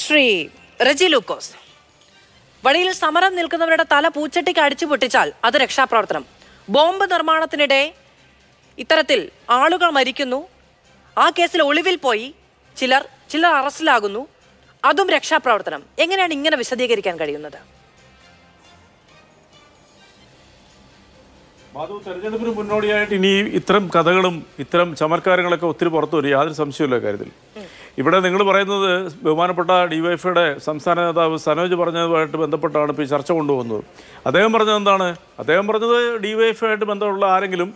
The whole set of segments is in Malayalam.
ശ്രീ റെജി ലൂക്കോസ് വഴിയിൽ സമരം നിൽക്കുന്നവരുടെ തല പൂച്ചട്ടിക്ക് അടിച്ചു പൊട്ടിച്ചാൽ അത് രക്ഷാപ്രവർത്തനം ബോംബ് നിർമ്മാണത്തിനിടെ ഇത്തരത്തിൽ ആളുകൾ മരിക്കുന്നു ആ കേസിൽ ഒളിവിൽ പോയി ചിലർ ചിലർ അറസ്റ്റിലാകുന്നു അതും രക്ഷാപ്രവർത്തനം എങ്ങനെയാണ് ഇങ്ങനെ വിശദീകരിക്കാൻ കഴിയുന്നത് മാധു തെരഞ്ഞെടുപ്പിന് മുന്നോടിയായിട്ട് ഇനി ഇത്തരം കഥകളും ഇത്തരം ചമർക്കാരങ്ങളൊക്കെ ഒത്തിരി പുറത്തു വരും യാതൊരു സംശയമില്ല കാര്യത്തിൽ ഇവിടെ നിങ്ങൾ പറയുന്നത് ബഹുമാനപ്പെട്ട ഡിവൈഫയുടെ സംസ്ഥാന നേതാവ് സനോജ് പറഞ്ഞതുമായിട്ട് ബന്ധപ്പെട്ടാണ് ഇപ്പോൾ ഈ ചർച്ച കൊണ്ടുപോകുന്നത് അദ്ദേഹം പറഞ്ഞത് എന്താണ് അദ്ദേഹം പറഞ്ഞത് ഡിവൈഫയുമായിട്ട് ബന്ധമുള്ള ആരെങ്കിലും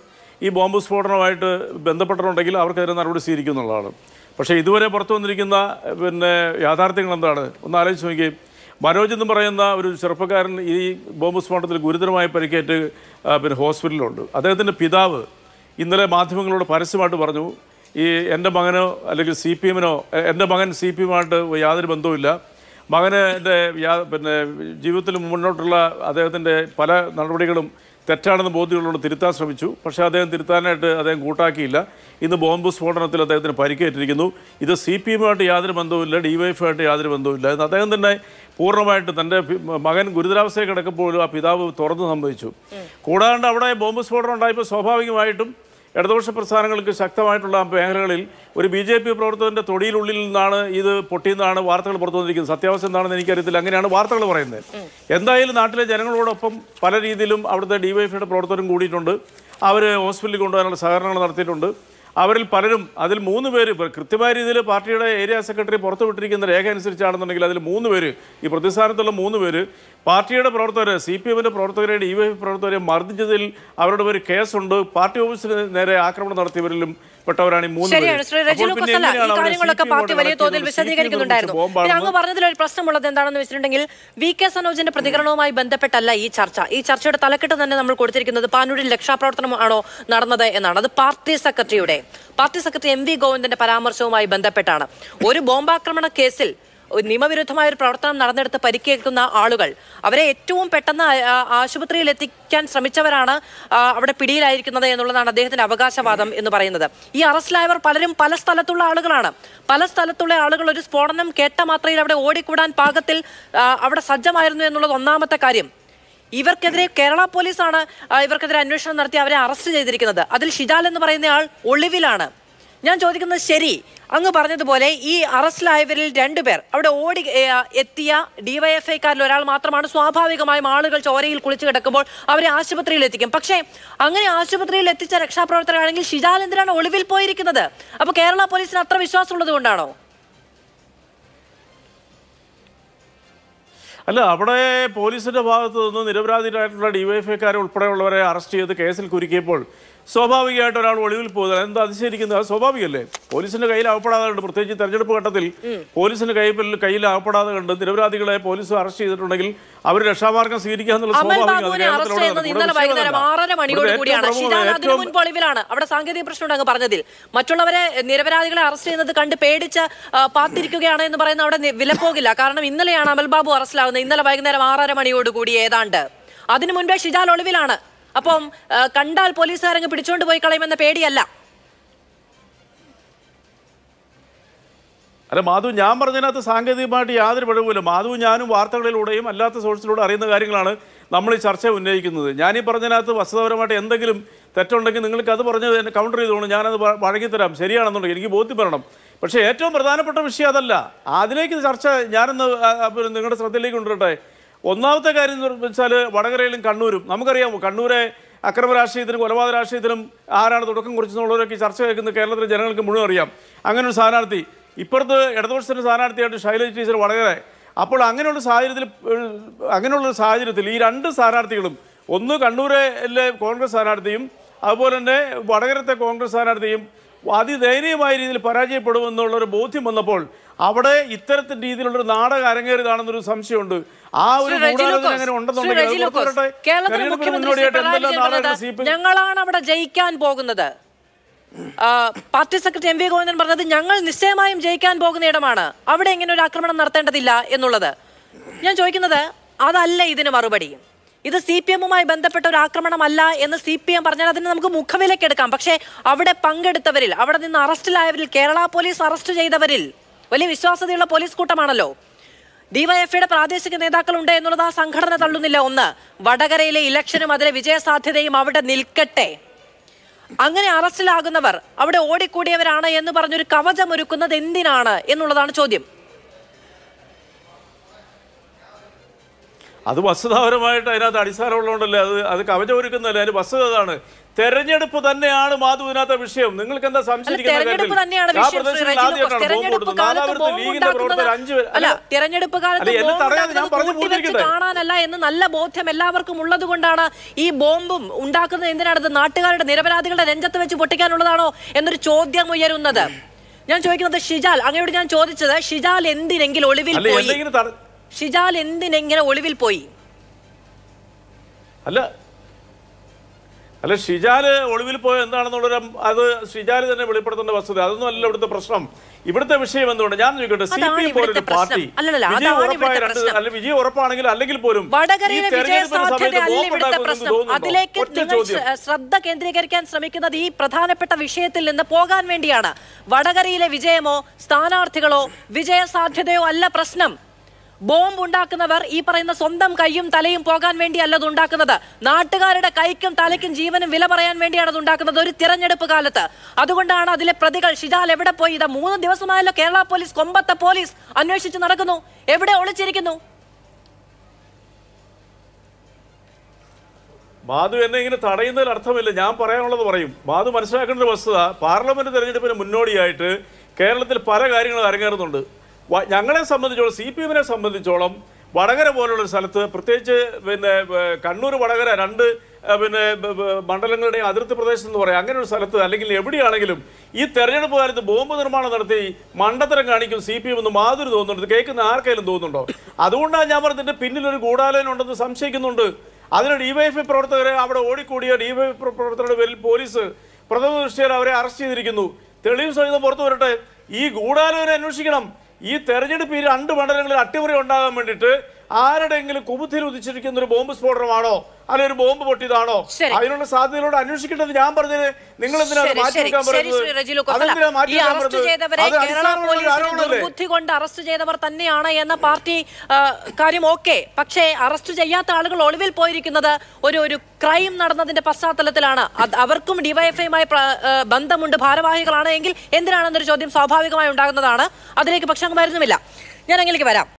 ഈ ബോംബ് സ്ഫോടനവുമായിട്ട് ബന്ധപ്പെട്ടിട്ടുണ്ടെങ്കിൽ അവർക്കെതിരെ നടപടി സ്വീകരിക്കും എന്നുള്ളതാണ് പക്ഷേ ഇതുവരെ പുറത്തു വന്നിരിക്കുന്ന പിന്നെ യാഥാർത്ഥ്യങ്ങൾ എന്താണ് ഒന്ന് ആലോചിച്ച് നോക്കി മനോജ് എന്ന് പറയുന്ന ഒരു ചെറുപ്പക്കാരൻ ഈ ബോംബ് സ്ഫോടനത്തിൽ ഗുരുതരമായി പരിക്കേറ്റ് പിന്നെ ഹോസ്പിറ്റലിലുണ്ട് അദ്ദേഹത്തിൻ്റെ പിതാവ് ഇന്നലെ മാധ്യമങ്ങളോട് പരസ്യമായിട്ട് പറഞ്ഞു ഈ എൻ്റെ മകനോ അല്ലെങ്കിൽ സി പി എമ്മിനോ എൻ്റെ മകൻ സി പി എമ്മുമായിട്ട് യാതൊരു ബന്ധവുമില്ല മകന് എൻ്റെ പിന്നെ ജീവിതത്തിൽ മുന്നോട്ടുള്ള അദ്ദേഹത്തിൻ്റെ പല നടപടികളും തെറ്റാണെന്ന് ബോധ്യമുള്ളതുകൊണ്ട് തിരുത്താൻ ശ്രമിച്ചു പക്ഷേ അദ്ദേഹം തിരുത്താനായിട്ട് അദ്ദേഹം കൂട്ടാക്കിയില്ല ഇന്ന് ബോംബ് സ്ഫോടനത്തിൽ അദ്ദേഹത്തിന് പരിക്കേറ്റിരിക്കുന്നു ഇത് സി പി എമ്മുമായിട്ട് യാതൊരു ബന്ധവുമില്ല വൈഫുമായിട്ട് യാതൊരു ബന്ധവുമില്ല അദ്ദേഹം തന്നെ പൂർണ്ണമായിട്ട് തൻ്റെ മകൻ ഗുരുതരാവസ്ഥയിൽ കിടക്കുമ്പോഴും ആ പിതാവ് തുറന്നു സംഭവിച്ചു കൂടാണ്ട് അവിടെ ബോംബ് സ്ഫോടനം ഉണ്ടായപ്പോൾ സ്വാഭാവികമായിട്ടും ഇടതുപക്ഷ പ്രസ്ഥാനങ്ങൾക്ക് ശക്തമായിട്ടുള്ള മേഖലകളിൽ ഒരു ബി ജെ പി പ്രവർത്തകൻ്റെ തൊടിയിലുള്ളിൽ നിന്നാണ് ഇത് പൊട്ടിയെന്നാണ് വാർത്തകൾ പുറത്തു വന്നിരിക്കുന്നത് സത്യാവസ്ഥ എന്താണെന്ന് എനിക്കറിയത്തില്ല അങ്ങനെയാണ് വാർത്തകൾ പറയുന്നത് എന്തായാലും നാട്ടിലെ ജനങ്ങളോടൊപ്പം പല രീതിയിലും അവിടുത്തെ ഡിവൈഎഫ്ഐയുടെ പ്രവർത്തനം കൂടിയിട്ടുണ്ട് അവർ ഹോസ്പിറ്റലിൽ കൊണ്ടുപോകാനുള്ള സഹകരണങ്ങൾ നടത്തിയിട്ടുണ്ട് അവരിൽ പലരും അതിൽ മൂന്ന് പേര് കൃത്യമായ രീതിയിൽ പാർട്ടിയുടെ ഏരിയ സെക്രട്ടറി പുറത്തുവിട്ടിരിക്കുന്ന രേഖ അനുസരിച്ചാണെന്നുണ്ടെങ്കിൽ അതിൽ മൂന്ന് പേര് ഈ പ്രതിസ്ഥാനത്തുള്ള മൂന്ന് പേര് പാർട്ടിയുടെ പ്രവർത്തകർ സി പി എമ്മിൻ്റെ പ്രവർത്തകരെ ഡി വൈ എഫ് പ്രവർത്തകരെ മർദ്ദിച്ചതിൽ അവരുടെ ഒരു കേസുണ്ട് പാർട്ടി ഓഫീസിന് നേരെ ആക്രമണം നടത്തിയവരിലും പെട്ടവരാണ് ഈ പാർട്ടി വലിയ തോതിൽ വിശദീകരിക്കുന്നുണ്ടായിരുന്നു അങ്ങ് പറഞ്ഞതിൽ ഒരു പ്രശ്നമുള്ളത് എന്താണെന്ന് വെച്ചിട്ടുണ്ടെങ്കിൽ വി കെ സനോജിന്റെ പ്രതികരണവുമായി ബന്ധപ്പെട്ടല്ല ഈ ചർച്ച ഈ ചർച്ചയുടെ തലക്കെട്ട് തന്നെ നമ്മൾ കൊടുത്തിരിക്കുന്നത് പാനൂരിൽ രക്ഷാപ്രവർത്തനം ആണോ നടന്നത് എന്നാണ് അത് പാർട്ടി സെക്രട്ടറിയുടെ പാർട്ടി സെക്രട്ടറി എം വി ഗോവിന്ദന്റെ പരാമർശവുമായി ബന്ധപ്പെട്ടാണ് ഒരു ബോംബാക്രമണ കേസിൽ നിയമവിരുദ്ധമായ ഒരു പ്രവർത്തനം നടന്നെടുത്ത് പരിക്കേൽക്കുന്ന ആളുകൾ അവരെ ഏറ്റവും പെട്ടെന്ന് ആശുപത്രിയിൽ എത്തിക്കാൻ ശ്രമിച്ചവരാണ് അവിടെ പിടിയിലായിരിക്കുന്നത് എന്നുള്ളതാണ് അദ്ദേഹത്തിന്റെ അവകാശവാദം എന്ന് പറയുന്നത് ഈ അറസ്റ്റിലായവർ പലരും പല സ്ഥലത്തുള്ള ആളുകളാണ് പല സ്ഥലത്തുള്ള ആളുകൾ ഒരു സ്ഫോടനം കേട്ട മാത്രയിൽ അവിടെ ഓടിക്കൂടാൻ പാകത്തിൽ അവിടെ സജ്ജമായിരുന്നു എന്നുള്ളത് ഒന്നാമത്തെ കാര്യം ഇവർക്കെതിരെ കേരള പോലീസാണ് ഇവർക്കെതിരെ അന്വേഷണം നടത്തി അവരെ അറസ്റ്റ് ചെയ്തിരിക്കുന്നത് അതിൽ ഷിജാൽ എന്ന് പറയുന്നയാൾ ഒളിവിലാണ് ഞാൻ ചോദിക്കുന്നത് ശരി അങ്ങ് പറഞ്ഞതുപോലെ ഈ അറസ്റ്റിലായവരിൽ രണ്ടുപേർ അവിടെ ഓടി എത്തിയ ഡിവൈഎഫ്ഐക്കാരിൽ ഒരാൾ മാത്രമാണ് സ്വാഭാവികമായും ആളുകൾ ചോരയിൽ കുളിച്ചു കിടക്കുമ്പോൾ അവരെ ആശുപത്രിയിൽ എത്തിക്കും പക്ഷേ അങ്ങനെ ആശുപത്രിയിൽ എത്തിച്ച രക്ഷാപ്രവർത്തകരാണെങ്കിൽ ഷിജാലേന്ദ്രനാണ് ഒളിവിൽ പോയിരിക്കുന്നത് അപ്പോൾ കേരള പോലീസിന് അത്ര വിശ്വാസമുള്ളത് കൊണ്ടാണോ അല്ല അവിടെ പോലീസിന്റെ ഭാഗത്തു നിന്ന് നിരപരാധികളായിട്ടുള്ള ഡിവൈഎഫ്ഐക്കാരെ ഉൾപ്പെടെയുള്ളവരെ അറസ്റ്റ് ചെയ്ത് കേസിൽ കുരുക്കിയപ്പോൾ സ്വാഭാവികമായിട്ട് ഒരാൾ ഒളിവിൽ പോകുന്നത് എന്താ അതിശയിക്കുന്നത് അത് സ്വാഭാവികമല്ലേ പോലീസിന്റെ കയ്യിൽ ആവപ്പെടാതെ കണ്ട് പ്രത്യേകിച്ച് തെരഞ്ഞെടുപ്പ് ഘട്ടത്തിൽ പോലീസിന്റെ കയ്യിൽ കയ്യിൽ ആവപ്പെടാതെ കണ്ട് നിരപരാധികളെ പോലീസ് അറസ്റ്റ് ചെയ്തിട്ടുണ്ടെങ്കിൽ അവർ രക്ഷാമാർഗം സ്വീകരിക്കുക എന്നുള്ള സ്വാഭാവികമാണ് അവിടെ അങ്ങ് പറഞ്ഞതിൽ മറ്റുള്ളവരെ നിരപരാധികളെ അറസ്റ്റ് ചെയ്യുന്നത് കണ്ട് പേടിച്ച് പാത്തിരിക്കുകയാണ് എന്ന് പറയുന്ന അവിടെ വിലപ്പോകില്ല കാരണം ഇന്നലെയാണ് അമൽബാബു അറസ്റ്റിലാവുന്നത് ഇന്നലെ വൈകുന്നേരം ആറര മണിയോടുകൂടി ഏതാണ്ട് അതിനു മുൻപേ ഷിജാൽ ഒളിവിലാണ് അപ്പം കണ്ടാൽ പോലീസുകാരങ്ങ് പിടിച്ചോണ്ട് പോയി കളയുമെന്ന പേടിയല്ല അല്ല മാധു ഞാൻ പറഞ്ഞതിനകത്ത് സാങ്കേതികമായിട്ട് യാതൊരു പിഴവുമില്ല മാധു ഞാനും വാർത്തകളിലൂടെയും അല്ലാത്ത സോഴ്സിലൂടെ അറിയുന്ന കാര്യങ്ങളാണ് നമ്മൾ ഈ ചർച്ച ഉന്നയിക്കുന്നത് ഞാനീ പറഞ്ഞതിനകത്ത് വസ്തുതപരമായിട്ട് എന്തെങ്കിലും തെറ്റുണ്ടെങ്കിൽ നിങ്ങൾക്ക് അത് പറഞ്ഞ് കൗണ്ടർ ചെയ്തോളൂ ഞാനത് വഴങ്ങിത്തരാം ശരിയാണെന്നുണ്ടെങ്കിൽ എനിക്ക് ബോധ്യപ്പെടണം പക്ഷേ ഏറ്റവും പ്രധാനപ്പെട്ട വിഷയം അതല്ല അതിലേക്ക് ചർച്ച ഞാനൊന്ന് നിങ്ങളുടെ ശ്രദ്ധയിലേക്ക് കൊണ്ടുവരട്ടെ ഒന്നാമത്തെ കാര്യം എന്ന് വെച്ചാൽ വടകരയിലും കണ്ണൂരും നമുക്കറിയാം കണ്ണൂരെ അക്രമ രാഷ്ട്രീയത്തിനും കൊലപാതക രാഷ്ട്രീയത്തിനും ആരാണ് തുടക്കം കുറിച്ചെന്നുള്ളവരൊക്കെ ചർച്ച കേൾക്കുന്ന കേരളത്തിലെ ജനങ്ങൾക്ക് മുഴുവൻ അറിയാം അങ്ങനെ ഒരു സ്ഥാനാർത്ഥി ഇപ്പുറത്ത് ഇടതുപക്ഷത്തിൻ്റെ സ്ഥാനാർത്ഥിയായിട്ട് ശൈലജ് ടീച്ചർ വളരെ അപ്പോൾ അങ്ങനെയുള്ള സാഹചര്യത്തിൽ അങ്ങനെയുള്ള സാഹചര്യത്തിൽ ഈ രണ്ട് സ്ഥാനാർത്ഥികളും ഒന്ന് കണ്ണൂരിലെ കോൺഗ്രസ് സ്ഥാനാർത്ഥിയും അതുപോലെ തന്നെ വടകരത്തെ കോൺഗ്രസ് സ്ഥാനാർത്ഥിയും അതിദയനീയമായ രീതിയിൽ പരാജയപ്പെടുമെന്നുള്ളൊരു ബോധ്യം വന്നപ്പോൾ അവിടെ ഇത്തരത്തിൽ രീതിയിലുള്ളൊരു നാടകം അരങ്ങേറിയതാണെന്നൊരു സംശയമുണ്ട് ആ ഒരു ഞങ്ങളാണ് അവിടെ ജയിക്കാൻ പോകുന്നത് party secretary M V Govindan പറഞ്ഞത് ഞങ്ങൾ നിശ്ചയമായും ജയിക്കാൻ പോകുന്ന ഇടമാണ് അവിടെ ഇങ്ങനെ ഒരു ആക്രമണം നടത്തേണ്ടതില്ല എന്നുള്ളത് ഞാൻ ചോദിക്കുന്നത് അതല്ല ഇതിന് മറുപടി ഇത് സി പി എമ്മുമായി ബന്ധപ്പെട്ട ഒരു ആക്രമണമല്ല എന്ന് സി പി എം പറഞ്ഞാൽ അതിന് നമുക്ക് മുഖവിലക്കെടുക്കാം പക്ഷേ അവിടെ പങ്കെടുത്തവരിൽ അവിടെ നിന്ന് അറസ്റ്റിലായവരിൽ കേരള പോലീസ് അറസ്റ്റ് ചെയ്തവരിൽ വലിയ വിശ്വാസ്യതയുള്ള പോലീസ് കൂട്ടമാണല്ലോ ഡിവൈഎഫ്ഐയുടെ പ്രാദേശിക നേതാക്കളുണ്ട് എന്നുള്ളത് ആ സംഘടന തള്ളുന്നില്ല ഒന്ന് വടകരയിലെ ഇലക്ഷനും അതിലെ വിജയസാധ്യതയും അവിടെ നിൽക്കട്ടെ അങ്ങനെ അറസ്റ്റിലാകുന്നവർ അവിടെ ഓടിക്കൂടിയവരാണ് എന്ന് പറഞ്ഞൊരു കവചമൊരുക്കുന്നത് എന്തിനാണ് എന്നുള്ളതാണ് ചോദ്യം അത് വസ്തുതാപരമായിട്ട് അതിനകത്ത് അടിസ്ഥാനമുള്ളതുകൊണ്ടല്ലേ അത് അത് കവചമൊരുക്കുന്നല്ലേ അതിന് വസ്തുത അതാണ് തെരഞ്ഞെടുപ്പ് തന്നെയാണ് മാധു ഇതിനകത്ത് വിഷയം നിങ്ങൾക്ക് എന്താ സംശയിച്ചിരിക്കുന്നത് എന്ന് നല്ല ബോധ്യം എല്ലാവർക്കും ഉള്ളത് കൊണ്ടാണ് ഈ ബോംബും ഉണ്ടാക്കുന്നത് എന്തിനാണത് നാട്ടുകാരുടെ നിരപരാധികളുടെ രംഗത്ത് വെച്ച് പൊട്ടിക്കാനുള്ളതാണോ എന്നൊരു ചോദ്യം ഉയരുന്നത് ഞാൻ ചോദിക്കുന്നത് ഷിജാൽ അങ്ങയോട് ഞാൻ ചോദിച്ചത് ഷിജാൽ എന്തിനെങ്കിലും ഒളിവിൽ പോയി ഷിജാൽ എന്തിനെങ്ങനെ ഒളിവിൽ പോയി അല്ല അല്ല ഷിജാൽ ഒളിവിൽ പോയ എന്താണെന്നുള്ളൊരു അത് ഷിജാൽ തന്നെ വെളിപ്പെടുത്തേണ്ട വസ്തുത അതൊന്നും അല്ല ഇവിടുത്തെ പ്രശ്നം ഇവിടുത്തെ വിഷയം എന്തുകൊണ്ട് ഞാൻ ചോദിക്കട്ടെ സി പി എം പോലൊരു പാർട്ടി വിജയം ഉറപ്പായ രണ്ട് അല്ലെങ്കിൽ പോലും അതിലേക്ക് ശ്രദ്ധ കേന്ദ്രീകരിക്കാൻ ശ്രമിക്കുന്നത് ഈ പ്രധാനപ്പെട്ട വിഷയത്തിൽ നിന്ന് പോകാൻ വേണ്ടിയാണ് വടകരയിലെ വിജയമോ സ്ഥാനാർത്ഥികളോ വിജയ സാധ്യതയോ അല്ല പ്രശ്നം ബോംബ് ഉണ്ടാക്കുന്നവർ ഈ പറയുന്ന സ്വന്തം കൈയും തലയും പോകാൻ വേണ്ടിയല്ല അത് ഉണ്ടാക്കുന്നത് നാട്ടുകാരുടെ കൈക്കും തലയ്ക്കും ജീവനും വില പറയാൻ വേണ്ടിയാണ് അത് ഉണ്ടാക്കുന്നത് ഒരു തിരഞ്ഞെടുപ്പ് കാലത്ത് അതുകൊണ്ടാണ് അതിലെ പ്രതികൾ ഷിജാൽ എവിടെ പോയി ഇതാ മൂന്ന് ദിവസമായല്ലോ കേരള പോലീസ് കൊമ്പത്തെ പോലീസ് അന്വേഷിച്ചു നടക്കുന്നു എവിടെ ഒളിച്ചിരിക്കുന്നു മാധു എന്നെ ഇങ്ങനെ തടയുന്നതിൽ അർത്ഥമില്ല ഞാൻ പറയാനുള്ളത് പറയും മാധു മനസ്സിലാക്കേണ്ട ഒരു വസ്തുത പാർലമെന്റ് തെരഞ്ഞെടുപ്പിന് മുന്നോടിയായിട്ട് കേരളത്തിൽ പല കാര്യങ്ങളും അരങ്ങേറുന്നുണ്ട് ഞങ്ങളെ സംബന്ധിച്ചോളം സി പി എമ്മിനെ സംബന്ധിച്ചോളം വടകര പോലുള്ള സ്ഥലത്ത് പ്രത്യേകിച്ച് പിന്നെ കണ്ണൂർ വടകര രണ്ട് പിന്നെ മണ്ഡലങ്ങളുടെ അതിർത്തി പ്രദേശം എന്ന് പറയാം അങ്ങനെ ഒരു സ്ഥലത്ത് അല്ലെങ്കിൽ എവിടെയാണെങ്കിലും ഈ തെരഞ്ഞെടുപ്പ് കാലത്ത് ബോംബ് നിർമ്മാണം നടത്തി മണ്ടത്തരം കാണിക്കും സി പി എം എന്ന് മാതിരി തോന്നുന്നുണ്ട് കേൾക്കുന്ന ആർക്കെങ്കിലും തോന്നുന്നുണ്ടോ അതുകൊണ്ടാണ് ഞാൻ പറഞ്ഞതിൻ്റെ പിന്നിലൊരു ഗൂഢാലോചന ഉണ്ടെന്ന് സംശയിക്കുന്നുണ്ട് അതിന് ഡിവൈഎഫ്ഐ പ്രവർത്തകരെ അവിടെ ഓടിക്കൂടിയ ഡിവൈഎഫ് പ്രവർത്തകരുടെ പേരിൽ പോലീസ് പ്രഥമ ദൃഷ്ടിയിൽ അവരെ അറസ്റ്റ് ചെയ്തിരിക്കുന്നു തെളിവ് സഹിതം പുറത്തു വരട്ടെ ഈ ഗൂഢാലോചന അന്വേഷിക്കണം ഈ തെരഞ്ഞെടുപ്പ് ഈ രണ്ട് മണ്ഡലങ്ങളിൽ അട്ടിമറി ഉണ്ടാകാൻ വേണ്ടിയിട്ട് ആരുടെയെങ്കിലും കുബുദ്ധിയിൽ ഉദിച്ചിരിക്കുന്ന ഒരു ബോംബ് സ്ഫോടനമാണോ അല്ലെ ഒരു ബോംബ് പൊട്ടിയതാണോ അതിനുള്ള സാധ്യതകളോട് അന്വേഷിക്കേണ്ടത് ഞാൻ പറഞ്ഞത് നിങ്ങൾ പറയുന്നത് അറസ്റ്റ് ചെയ്തവർ തന്നെയാണ് എന്ന പാർട്ടി കാര്യം ഓക്കെ പക്ഷേ അറസ്റ്റ് ചെയ്യാത്ത ആളുകൾ ഒളിവിൽ പോയിരിക്കുന്നത് ഒരു ഒരു ക്രൈം നടന്നതിന്റെ പശ്ചാത്തലത്തിലാണ് അവർക്കും ഡിവൈഎഫ്ഐയുമായി ബന്ധമുണ്ട് ഭാരവാഹികളാണ് എങ്കിൽ എന്തിനാണെന്നൊരു ചോദ്യം സ്വാഭാവികമായി ഉണ്ടാകുന്നതാണ് അതിലേക്ക് അങ്ങ് വരുന്നുമില്ല ഞാൻ അങ്ങിലേക്ക് വരാം